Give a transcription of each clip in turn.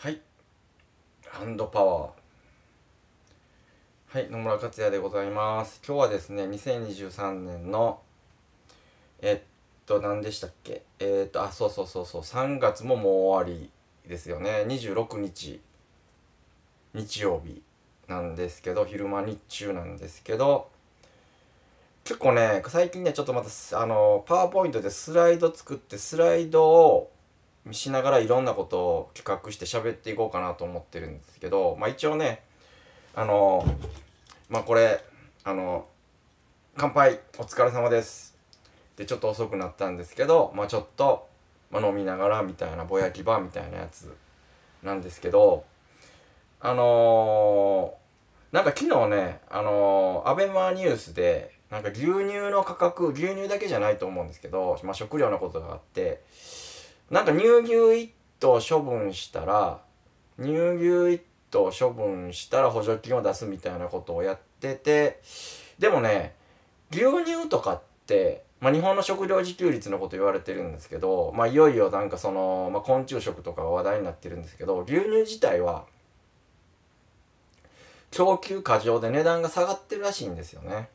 はいハンドパワーはい野村克也でございます今日はですね2023年のえっと何でしたっけえっとあそうそうそうそう3月ももう終わりですよね26日日曜日なんですけど昼間日中なんですけど結構ね最近ねちょっとまたあのパワーポイントでスライド作ってスライドをしながらいろんなことを企画して喋っていこうかなと思ってるんですけど、まあ、一応ねあのまあこれあの乾杯お疲れ様ですでちょっと遅くなったんですけどまあちょっと、まあ、飲みながらみたいなぼやきバーみたいなやつなんですけどあのー、なんか昨日ねあのー、アベマニュースでなんか牛乳の価格牛乳だけじゃないと思うんですけど、まあ、食料のことがあってなんか乳牛1頭処分したら乳牛1頭処分したら補助金を出すみたいなことをやっててでもね牛乳とかって、まあ、日本の食料自給率のこと言われてるんですけど、まあ、いよいよなんかその、まあ、昆虫食とかが話題になってるんですけど牛乳自体は供給過剰で値段が下がってるらしいんですよね。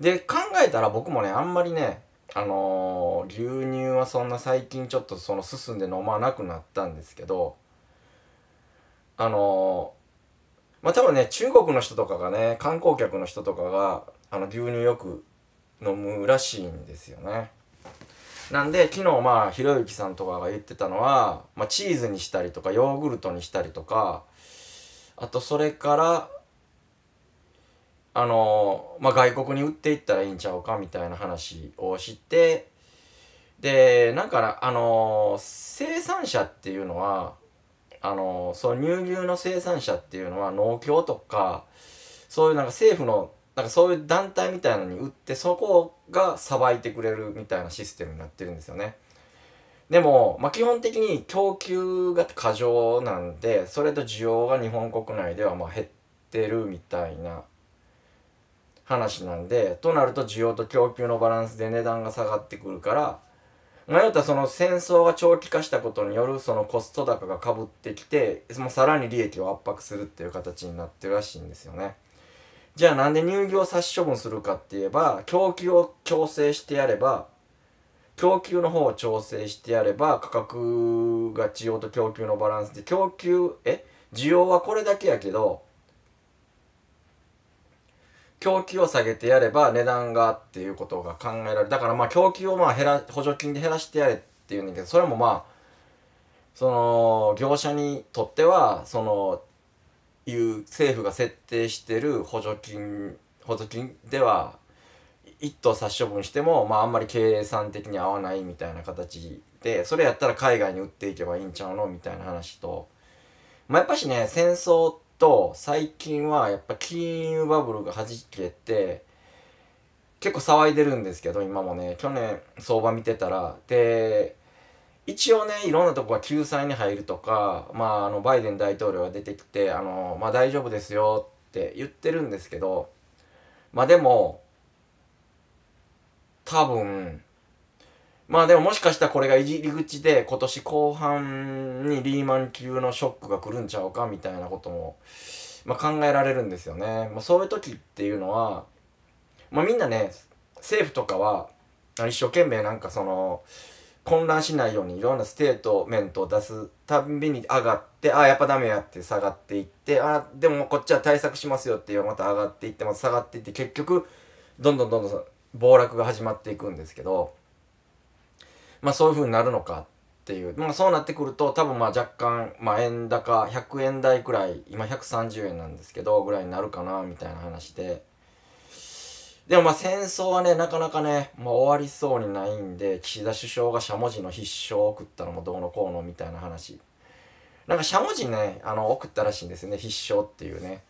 で考えたら僕もねあんまりねあのー、牛乳はそんな最近ちょっとその進んで飲まなくなったんですけどあのー、まあ多分ね中国の人とかがね観光客の人とかがあの牛乳よく飲むらしいんですよね。なんで昨日まあひろゆきさんとかが言ってたのは、まあ、チーズにしたりとかヨーグルトにしたりとかあとそれからあのまあ、外国に売っていったらいいんちゃうかみたいな話をしてでなんかあの生産者っていうのはあのその乳牛の生産者っていうのは農協とかそういうなんか政府のなんかそういう団体みたいのに売ってそこがさばいてくれるみたいなシステムになってるんですよね。でも、まあ、基本的に供給が過剰なんでそれと需要が日本国内ではまあ減ってるみたいな話なんでとなると需要と供給のバランスで値段が下がってくるから迷ったその戦争が長期化したことによるそのコスト高がかぶってきてもうさらに利益を圧迫するっていう形になってるらしいんですよね。じゃあなんで乳業殺処分するかって言えば供給を調整してやれば供給の方を調整してやれば価格が需要と供給のバランスで供給え需要はこれだけやけど供給を下げてやれば値段がっていうことが考えられるだからまあ供給をまあ減ら補助金で減らしてやれっていうんだけどそれもまあその業者にとってはそのいう政府が設定してる補助金補助金では一等殺処分しても、まあ、あんまり計算的に合わないみたいな形でそれやったら海外に売っていけばいいんちゃうのみたいな話と、まあ、やっぱしね戦争と最近はやっぱ金融バブルがはじけて結構騒いでるんですけど今もね去年相場見てたらで一応ねいろんなとこが救済に入るとか、まあ、あのバイデン大統領が出てきてあの、まあ、大丈夫ですよって言ってるんですけどまあでも多分まあでももしかしたらこれが入り口で今年後半にリーマン級のショックが来るんちゃうかみたいなことも、まあ、考えられるんですよね。まあ、そういう時っていうのは、まあ、みんなね政府とかは一生懸命なんかその混乱しないようにいろんなステートメントを出すたんびに上がってああやっぱダメやって下がっていってあでもこっちは対策しますよっていうまた上がっていってまた下がっていって結局どんどんどんどん暴落が始まっていくんですけど。まあ、そういう風になるのかっていう、まあ、そうなってくると多分まあ若干、まあ、円高100円台くらい今130円なんですけどぐらいになるかなみたいな話ででもまあ戦争はねなかなかね、まあ、終わりそうにないんで岸田首相がしゃもじの必勝を送ったのもどうのこうのみたいな話なんかしゃもじねあの送ったらしいんですよね必勝っていうね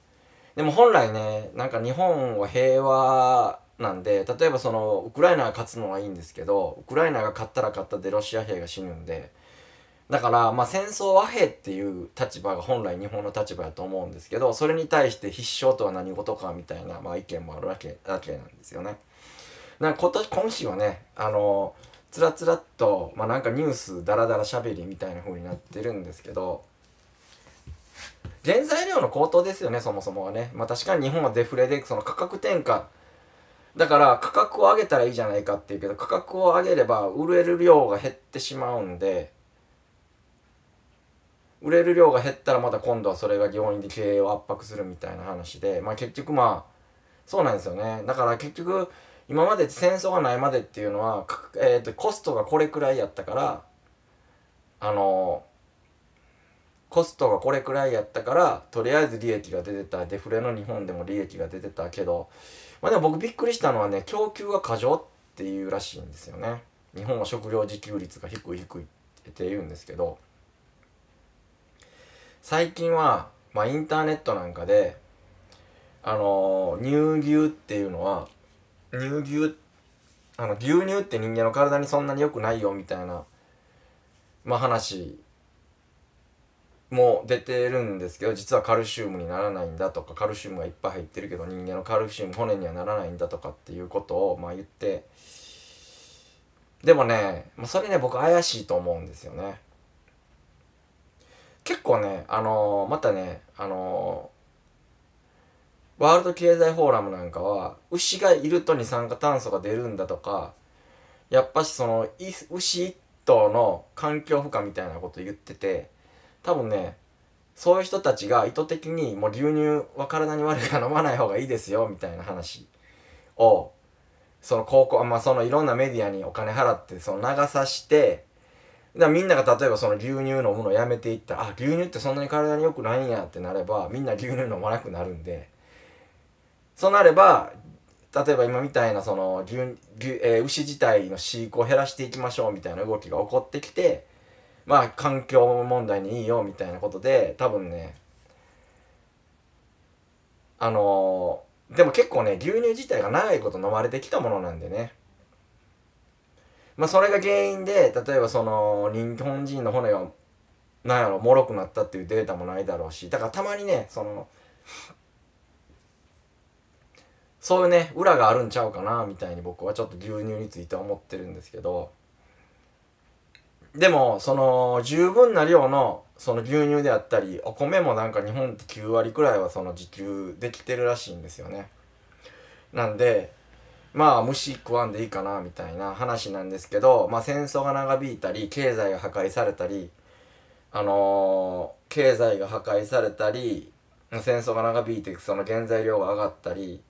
でも本来ねなんか日本は平和なんで例えばそのウクライナが勝つのはいいんですけどウクライナが勝ったら勝ったでロシア兵が死ぬんでだからまあ戦争和平っていう立場が本来日本の立場やと思うんですけどそれに対して必勝とは何事かみたいな、まあ、意見もあるわけわけなんですよね。なんか今年今週はねあのつらつらっと、まあ、なんかニュースダラダラしゃべりみたいな風になってるんですけど原材料の高騰ですよねそもそもはね。まあ、確かに日本はデフレでその価格転嫁だから価格を上げたらいいじゃないかっていうけど価格を上げれば売れる量が減ってしまうんで売れる量が減ったらまた今度はそれが病院で経営を圧迫するみたいな話でまあ結局まあそうなんですよねだから結局今まで戦争がないまでっていうのは、えー、とコストがこれくらいやったからあのーコストがこれくらいやったからとりあえず利益が出てたデフレの日本でも利益が出てたけどまあでも僕びっくりしたのはね供給が過剰っていうらしいんですよね日本は食料自給率が低い低いって言うんですけど最近は、まあ、インターネットなんかであのー、乳牛っていうのは乳牛あの牛乳って人間の体にそんなに良くないよみたいな、まあ、話も出てるんですけど実はカルシウムにならないんだとかカルシウムがいっぱい入ってるけど人間のカルシウム骨にはならないんだとかっていうことをまあ言ってでもね、それね僕怪しいと思うんですよね結構ねあのー、またねあのー、ワールド経済フォーラムなんかは牛がいると二酸化炭素が出るんだとかやっぱしその牛一頭の環境負荷みたいなこと言ってて多分ねそういう人たちが意図的にもう牛乳は体に悪いから飲まない方がいいですよみたいな話をその高校まあそのいろんなメディアにお金払ってその流さしてだみんなが例えばその牛乳飲むのやめていったらあ牛乳ってそんなに体に良くないんやってなればみんな牛乳飲まなくなるんでそうなれば例えば今みたいなその牛牛、えー、牛自体の飼育を減らしていきましょうみたいな動きが起こってきてまあ環境問題にいいよみたいなことで多分ねあのー、でも結構ね牛乳自体が長いこと飲まれてきたものなんでねまあそれが原因で例えばその日本人の骨がなんやろもろくなったっていうデータもないだろうしだからたまにねそのそういうね裏があるんちゃうかなみたいに僕はちょっと牛乳について思ってるんですけどでも、その、十分な量の、その牛乳であったり、お米もなんか日本って9割くらいはその自給できてるらしいんですよね。なんで、まあ虫食わんでいいかなみたいな話なんですけど、まあ戦争が長引いたり、経済が破壊されたり、あのー、経済が破壊されたり、戦争が長引いていくその原材料が上がったり、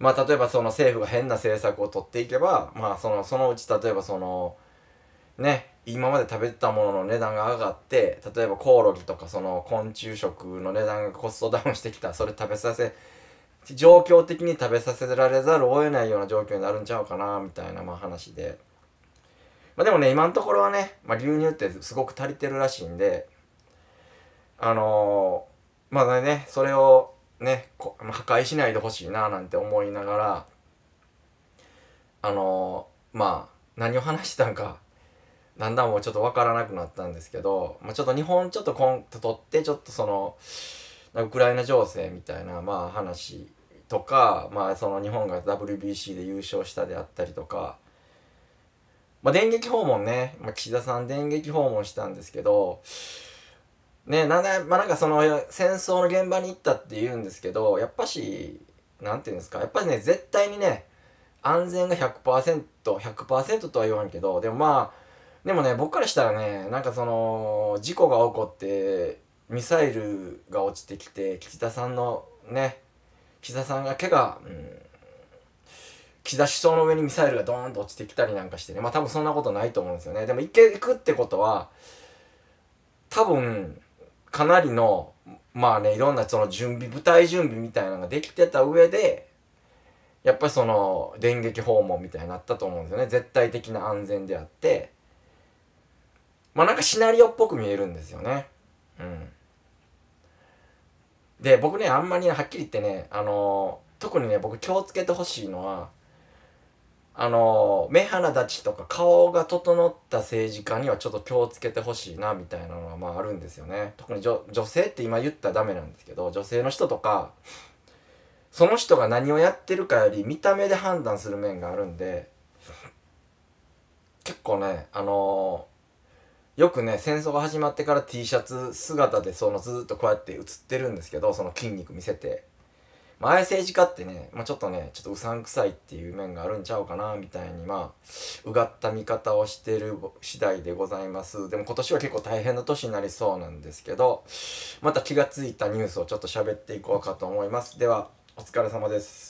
まあ例えばその政府が変な政策を取っていけば、まあその、そのうち例えばその、ね今まで食べてたものの値段が上がって例えばコオロギとかその昆虫食の値段がコストダウンしてきたそれ食べさせ状況的に食べさせられざるを得ないような状況になるんちゃうかなみたいなまあ話でまあでもね今のところはね、まあ、牛乳ってすごく足りてるらしいんであのー、まあねそれをね破壊しないでほしいななんて思いながらあのー、まあ何を話してたんかだんだんもうちょっと分からなくなったんですけど、まあ、ちょっと日本ちょっとこんとってちょっとそのウクライナ情勢みたいなまあ話とか、まあ、その日本が WBC で優勝したであったりとか、まあ、電撃訪問ね、まあ、岸田さん電撃訪問したんですけど、ね、なんで、まあ、なんかその戦争の現場に行ったって言うんですけど、やっぱし、なんていうんですか、やっぱりね、絶対にね、安全が100%、100%とは言わんけど、でもまあ、でもね、僕からしたらね、なんかその、事故が起こって、ミサイルが落ちてきて、岸田さんのね、岸田さんが怪我、うん、岸田首相の上にミサイルがドーンと落ちてきたりなんかしてね、まあ多分そんなことないと思うんですよね。でも一回行くってことは、多分、かなりの、まあね、いろんなその準備、舞台準備みたいなのができてた上で、やっぱりその電撃訪問みたいになったと思うんですよね。絶対的な安全であって、まあなんかシナリオっぽく見えるんですよね。うん。で、僕ね、あんまりね、はっきり言ってね、あのー、特にね、僕気をつけてほしいのは、あのー、目鼻立ちとか顔が整った政治家にはちょっと気をつけてほしいな、みたいなのはまああるんですよね。特に女性って今言ったらダメなんですけど、女性の人とか、その人が何をやってるかより見た目で判断する面があるんで、結構ね、あのーよくね戦争が始まってから T シャツ姿でそのずっとこうやって写ってるんですけどその筋肉見せて、前ああいう政治家ってね、まあ、ちょっとねちょっとうさんくさいっていう面があるんちゃうかなみたいにまあうがった見方をしてる次第でございますでも今年は結構大変な年になりそうなんですけどまた気が付いたニュースをちょっと喋っていこうかと思いますではお疲れ様です